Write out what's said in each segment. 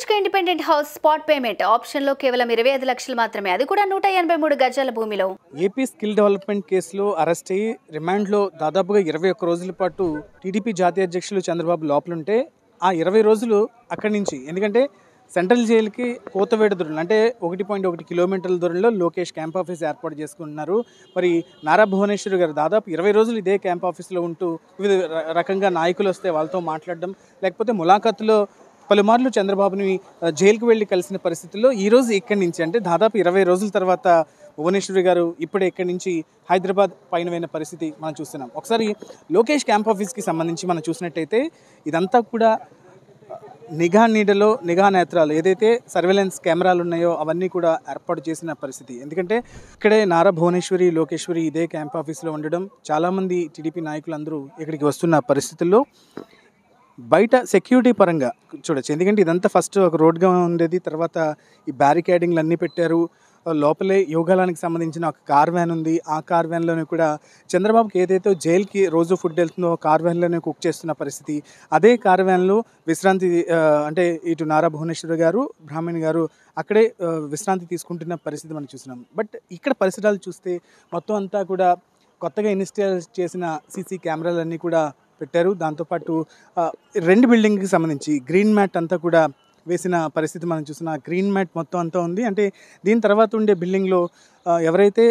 HK independent house spot payment option లో కేవలం ఇరవై ఐదు లక్షలు మాత్రమే అది కూడా నూట ఎనభై మూడు గజాల భూమిలో ఏపీ స్కిల్ డెవలప్మెంట్ కేసులో అరెస్ట్ అయ్యి రిమాండ్ లో దాదాపుగా ఇరవై ఒక్క రోజుల పాటు టీడీపీ జాతీయ అధ్యక్షులు చంద్రబాబు లోపలుంటే ఆ ఇరవై రోజులు అక్కడి నుంచి ఎందుకంటే సెంట్రల్ జైలుకి కోతవేడు దూరంలో అంటే ఒకటి పాయింట్ ఒకటి కిలోమీటర్ల దూరంలో లోకేష్ క్యాంప్ ఆఫీస్ ఏర్పాటు చేసుకుంటున్నారు మరి నారా భువనేశ్వర్ గారు దాదాపు ఇరవై రోజులు ఇదే క్యాంప్ ఆఫీస్లో ఉంటూ వివిధ రకంగా నాయకులు వస్తే వాళ్ళతో మాట్లాడడం లేకపోతే ములాఖత్తులో పలుమార్లు చంద్రబాబుని జైలుకు వెళ్ళి కలిసిన పరిస్థితుల్లో ఈరోజు ఇక్కడి నుంచి అంటే దాదాపు ఇరవై రోజుల తర్వాత భువనేశ్వరి గారు ఇప్పుడే ఇక్కడి నుంచి హైదరాబాద్ పైన పరిస్థితి మనం చూస్తున్నాం ఒకసారి లోకేష్ క్యాంప్ ఆఫీస్కి సంబంధించి మనం చూసినట్టయితే ఇదంతా కూడా నిఘా నీడలో నిఘా నేత్రాలు ఏదైతే సర్వేలెన్స్ కెమెరాలు ఉన్నాయో అవన్నీ కూడా ఏర్పాటు చేసిన పరిస్థితి ఎందుకంటే ఇక్కడే నారా భువనేశ్వరి లోకేశ్వరి ఇదే క్యాంప్ ఆఫీస్లో ఉండడం చాలామంది టీడీపీ నాయకులందరూ ఇక్కడికి వస్తున్న పరిస్థితుల్లో బయట సెక్యూరిటీ పరంగా చూడొచ్చు ఎందుకంటే ఇదంతా ఫస్ట్ ఒక రోడ్గా ఉండేది తర్వాత ఈ బ్యారికేడింగ్లు అన్నీ పెట్టారు లోపలే యోగాలానికి సంబంధించిన ఒక కార్ వ్యాన్ ఉంది ఆ కార్ వ్యాన్లోనే కూడా చంద్రబాబుకి ఏదైతే జైలుకి రోజు ఫుడ్ వెళ్తుందో కార్ వ్యాన్లోనే కుక్ చేస్తున్న పరిస్థితి అదే కార్ వ్యాన్లో విశ్రాంతి అంటే ఇటు నారా భువనేశ్వర్ గారు బ్రాహ్మణ్ గారు అక్కడే విశ్రాంతి తీసుకుంటున్న పరిస్థితి మనం చూసినాం బట్ ఇక్కడ పరిసరాలు చూస్తే మొత్తం అంతా కూడా కొత్తగా ఇన్స్టాల్ చేసిన సీసీ కెమెరాలన్నీ కూడా పెట్టారు దాంతోపాటు రెండు బిల్డింగ్కి సంబంధించి గ్రీన్ మ్యాట్ అంతా కూడా వేసిన పరిస్థితి మనం చూసిన గ్రీన్ మ్యాట్ మొత్తం అంతా ఉంది అంటే దీని తర్వాత ఉండే బిల్డింగ్లో ఎవరైతే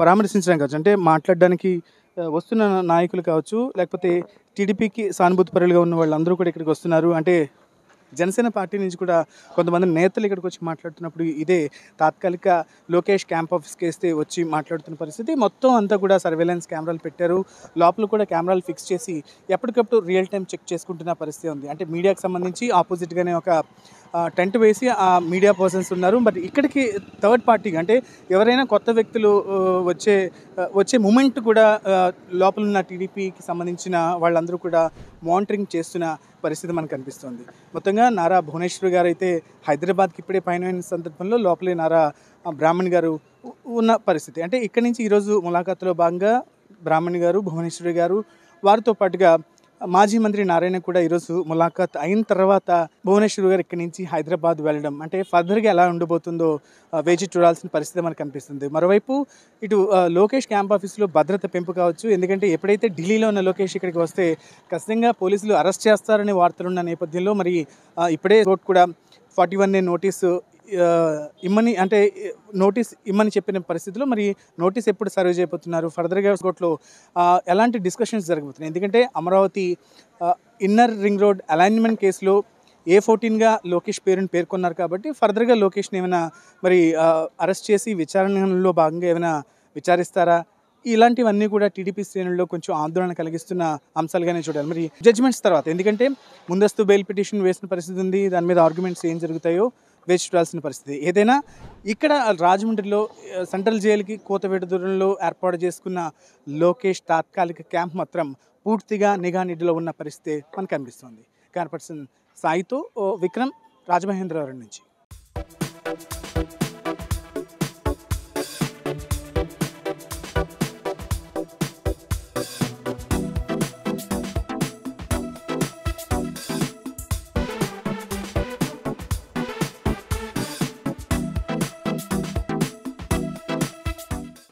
పరామర్శించడం కావచ్చు అంటే మాట్లాడడానికి వస్తున్న నాయకులు కావచ్చు లేకపోతే టీడీపీకి సానుభూతి పరులుగా ఉన్న వాళ్ళందరూ కూడా ఇక్కడికి వస్తున్నారు అంటే జనసేన పార్టీ నుంచి కూడా కొంతమంది నేతలు ఇక్కడికి వచ్చి మాట్లాడుతున్నప్పుడు ఇదే తాత్కాలిక లోకేష్ క్యాంప్ ఆఫీస్కి వేస్తే వచ్చి మాట్లాడుతున్న పరిస్థితి మొత్తం అంతా కూడా సర్వేలెన్స్ కెమెరాలు పెట్టారు లోపల కూడా కెమెరాలు ఫిక్స్ చేసి ఎప్పటికప్పుడు రియల్ టైం చెక్ చేసుకుంటున్న పరిస్థితి ఉంది అంటే మీడియాకు సంబంధించి ఆపోజిట్గానే ఒక టెంట్ వేసి ఆ మీడియా పర్సన్స్ ఉన్నారు బట్ ఇక్కడికి థర్డ్ పార్టీ అంటే ఎవరైనా కొత్త వ్యక్తులు వచ్చే వచ్చే మూమెంట్ కూడా లోపల ఉన్న టీడీపీకి సంబంధించిన వాళ్ళందరూ కూడా మానిటరింగ్ చేస్తున్న పరిస్థితి మనకు కనిపిస్తుంది మొత్తంగా నారా భువనేశ్వర్ గారు అయితే హైదరాబాద్కి ఇప్పుడే పైన సందర్భంలో లోపలే నారా బ్రాహ్మణ్ గారు ఉన్న పరిస్థితి అంటే ఇక్కడి నుంచి ఈరోజు ములాఖాత్లో భాగంగా బ్రాహ్మణ్ గారు భువనేశ్వరి గారు వారితో పాటుగా మాజీ మంత్రి నారాయణ కూడా ఈరోజు ములాఖాత్ అయిన తర్వాత భువనేశ్వర్ గారు ఇక్కడి నుంచి హైదరాబాద్ వెళ్ళడం అంటే ఫర్దర్గా ఎలా ఉండబోతుందో వేచి చూడాల్సిన పరిస్థితి మనకు కనిపిస్తుంది మరోవైపు ఇటు లోకేష్ క్యాంప్ ఆఫీస్లో భద్రత పెంపు కావచ్చు ఎందుకంటే ఎప్పుడైతే ఢిల్లీలో ఉన్న లోకేష్ ఇక్కడికి వస్తే ఖచ్చితంగా పోలీసులు అరెస్ట్ చేస్తారనే వార్తలున్న నేపథ్యంలో మరి ఇప్పుడే కోర్టు కూడా ఫార్టీ వన్ నోటీసు ఇమ్మని అంటే నోటీస్ ఇమ్మని చెప్పిన పరిస్థితిలో మరి నోటీస్ ఎప్పుడు సర్వ్ చేయబోతున్నారు ఫర్దర్గా కోర్టులో ఎలాంటి డిస్కషన్స్ జరగబోతున్నాయి ఎందుకంటే Amaravati inner ring road alignment కేసులో ఏ ఫోర్టీన్గా లోకేష్ పేరుని పేర్కొన్నారు కాబట్టి ఫర్దర్గా లోకేష్ని ఏమైనా మరి అరెస్ట్ చేసి విచారణలో భాగంగా ఏమైనా విచారిస్తారా ఇలాంటివన్నీ కూడా టీడీపీ శ్రేణుల్లో కొంచెం ఆందోళన కలిగిస్తున్న అంశాలుగానే చూడాలి మరి జడ్జిమెంట్స్ తర్వాత ఎందుకంటే ముందస్తు బెయిల్ పిటిషన్ వేసిన పరిస్థితి ఉంది దాని మీద ఆర్గ్యుమెంట్స్ ఏం జరుగుతాయో వేచి చూడాల్సిన పరిస్థితి ఏదైనా ఇక్కడ రాజమండ్రిలో సెంట్రల్ జైలుకి కోతవేట దూరంలో ఏర్పాటు చేసుకున్న లోకేష్ తాత్కాలిక క్యాంప్ మాత్రం పూర్తిగా నిఘా నిధిలో ఉన్న పరిస్థితి మనకు కనిపిస్తుంది కార్పర్సన్ సాయితో విక్రమ్ రాజమహేంద్రవరం నుంచి